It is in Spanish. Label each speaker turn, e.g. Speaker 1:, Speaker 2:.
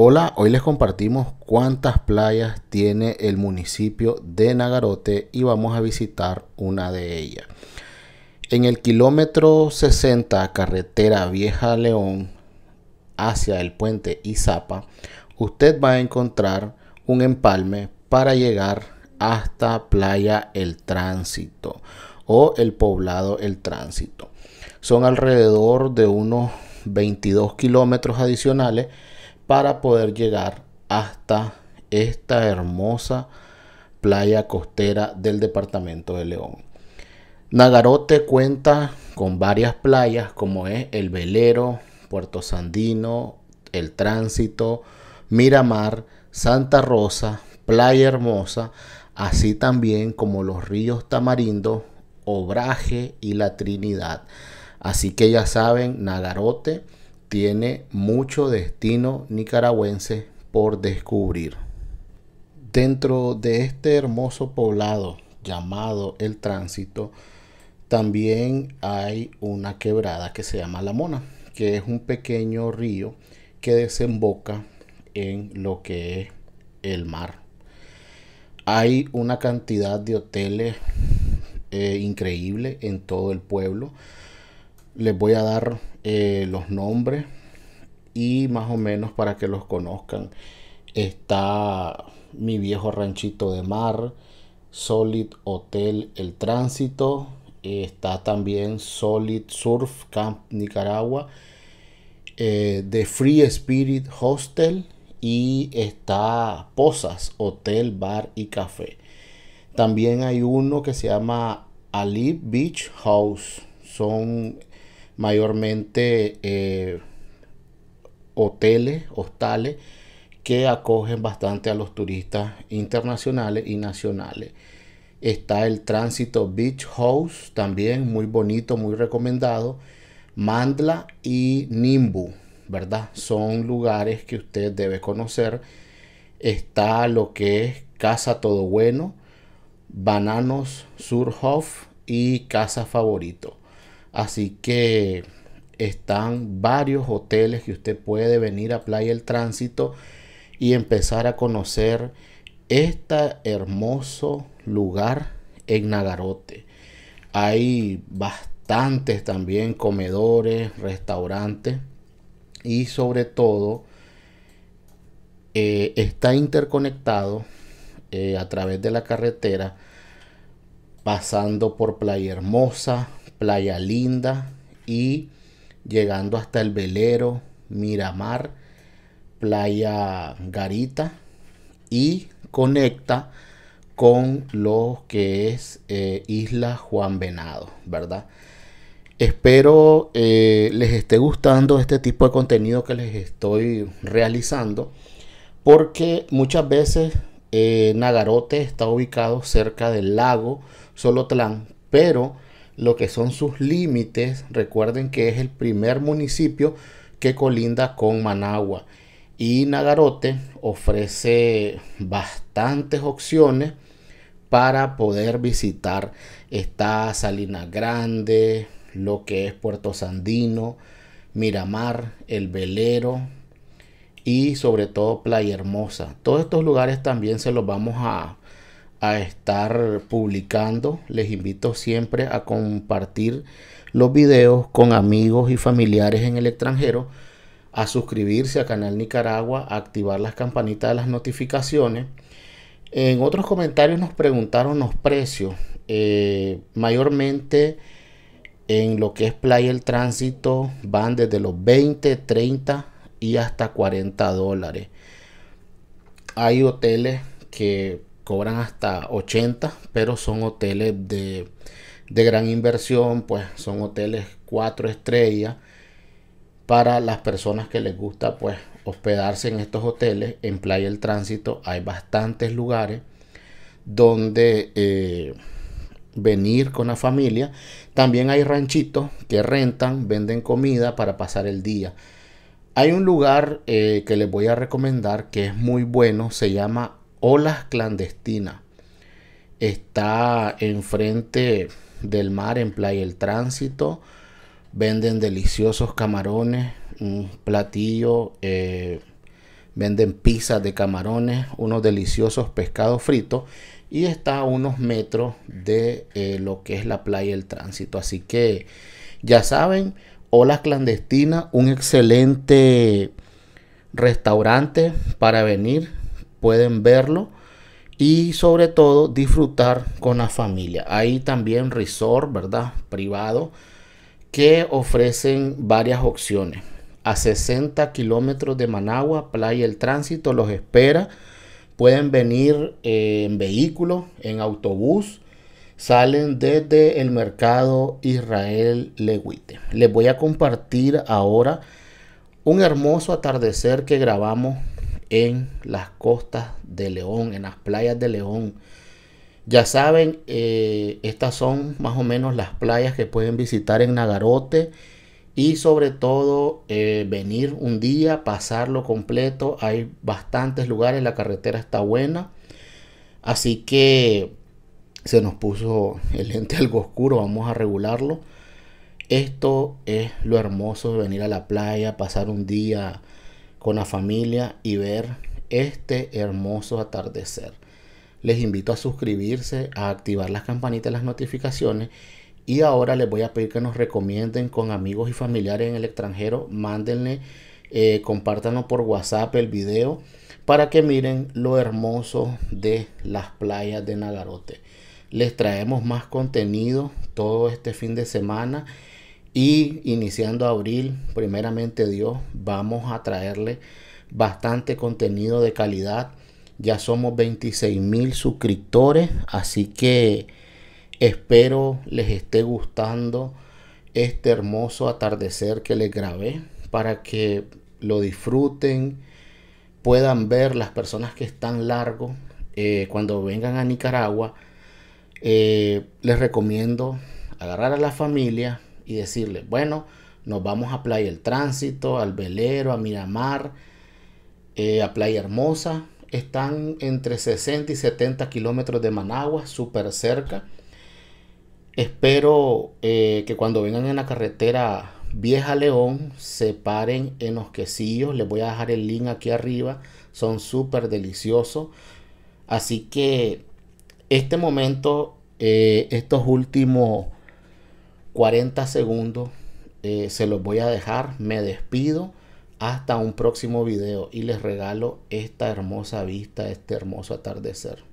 Speaker 1: Hola, hoy les compartimos cuántas playas tiene el municipio de Nagarote y vamos a visitar una de ellas. En el kilómetro 60, carretera Vieja León, hacia el puente Izapa, usted va a encontrar un empalme para llegar hasta Playa El Tránsito o el poblado El Tránsito. Son alrededor de unos 22 kilómetros adicionales para poder llegar hasta esta hermosa playa costera del departamento de León. Nagarote cuenta con varias playas como es el Velero, Puerto Sandino, el Tránsito, Miramar, Santa Rosa, Playa Hermosa, así también como los ríos Tamarindo, Obraje y La Trinidad. Así que ya saben, Nagarote tiene mucho destino nicaragüense por descubrir. Dentro de este hermoso poblado llamado El Tránsito, también hay una quebrada que se llama La Mona, que es un pequeño río que desemboca en lo que es el mar. Hay una cantidad de hoteles eh, increíble en todo el pueblo les voy a dar eh, los nombres y más o menos para que los conozcan está mi viejo ranchito de mar, Solid Hotel El Tránsito, eh, está también Solid Surf Camp Nicaragua, eh, The Free Spirit Hostel y está Posas Hotel, Bar y Café. También hay uno que se llama Ali Beach House. Son mayormente eh, hoteles, hostales, que acogen bastante a los turistas internacionales y nacionales. Está el Tránsito Beach House, también muy bonito, muy recomendado. Mandla y Nimbu, ¿verdad? Son lugares que usted debe conocer. Está lo que es Casa Todo Bueno, Bananos Surhof y Casa Favorito. Así que están varios hoteles que usted puede venir a Playa El Tránsito y empezar a conocer este hermoso lugar en Nagarote. Hay bastantes también comedores, restaurantes y sobre todo eh, está interconectado eh, a través de la carretera pasando por Playa Hermosa, Playa Linda y llegando hasta el velero, Miramar, Playa Garita y conecta con lo que es eh, Isla Juan Venado, ¿verdad? Espero eh, les esté gustando este tipo de contenido que les estoy realizando, porque muchas veces eh, Nagarote está ubicado cerca del lago Solotlán, pero lo que son sus límites. Recuerden que es el primer municipio que colinda con Managua. Y Nagarote ofrece bastantes opciones para poder visitar. Está Salina Grande, lo que es Puerto Sandino, Miramar, El Velero y sobre todo Playa Hermosa. Todos estos lugares también se los vamos a a estar publicando. Les invito siempre a compartir los videos con amigos y familiares en el extranjero, a suscribirse a Canal Nicaragua, a activar las campanitas de las notificaciones. En otros comentarios nos preguntaron los precios, eh, mayormente en lo que es Playa el Tránsito van desde los 20, 30 y hasta 40 dólares. Hay hoteles que cobran hasta 80, pero son hoteles de, de gran inversión, pues son hoteles cuatro estrellas para las personas que les gusta pues hospedarse en estos hoteles en Playa El Tránsito hay bastantes lugares donde eh, venir con la familia también hay ranchitos que rentan venden comida para pasar el día hay un lugar eh, que les voy a recomendar que es muy bueno se llama olas clandestinas. Está enfrente del mar en Playa El Tránsito. Venden deliciosos camarones, un platillo. Eh, venden pizzas de camarones, unos deliciosos pescados fritos y está a unos metros de eh, lo que es la playa el tránsito. Así que ya saben, Olas Clandestina, un excelente restaurante para venir pueden verlo y sobre todo disfrutar con la familia. Hay también resort, ¿verdad? Privado que ofrecen varias opciones. A 60 kilómetros de Managua, Playa El Tránsito los espera. Pueden venir eh, en vehículo, en autobús. Salen desde el mercado Israel Leguite. Les voy a compartir ahora un hermoso atardecer que grabamos en las costas de León, en las playas de León. Ya saben, eh, estas son más o menos las playas que pueden visitar en Nagarote y sobre todo eh, venir un día, pasarlo completo. Hay bastantes lugares, la carretera está buena. Así que se nos puso el lente algo oscuro, vamos a regularlo. Esto es lo hermoso de venir a la playa, pasar un día con la familia y ver este hermoso atardecer. Les invito a suscribirse, a activar las campanitas, las notificaciones y ahora les voy a pedir que nos recomienden con amigos y familiares en el extranjero. Mándenle, eh, por WhatsApp el video para que miren lo hermoso de las playas de Nagarote. Les traemos más contenido todo este fin de semana y iniciando abril, primeramente Dios, vamos a traerle bastante contenido de calidad. Ya somos 26 mil suscriptores, así que espero les esté gustando este hermoso atardecer que les grabé para que lo disfruten, puedan ver las personas que están largo eh, cuando vengan a Nicaragua. Eh, les recomiendo agarrar a la familia, y decirle, bueno, nos vamos a Playa El Tránsito, al Velero, a Miramar, eh, a Playa Hermosa. Están entre 60 y 70 kilómetros de Managua, súper cerca. Espero eh, que cuando vengan en la carretera Vieja León se paren en los quesillos. Les voy a dejar el link aquí arriba. Son súper deliciosos. Así que este momento, eh, estos últimos 40 segundos. Eh, se los voy a dejar. Me despido. Hasta un próximo video y les regalo esta hermosa vista, este hermoso atardecer.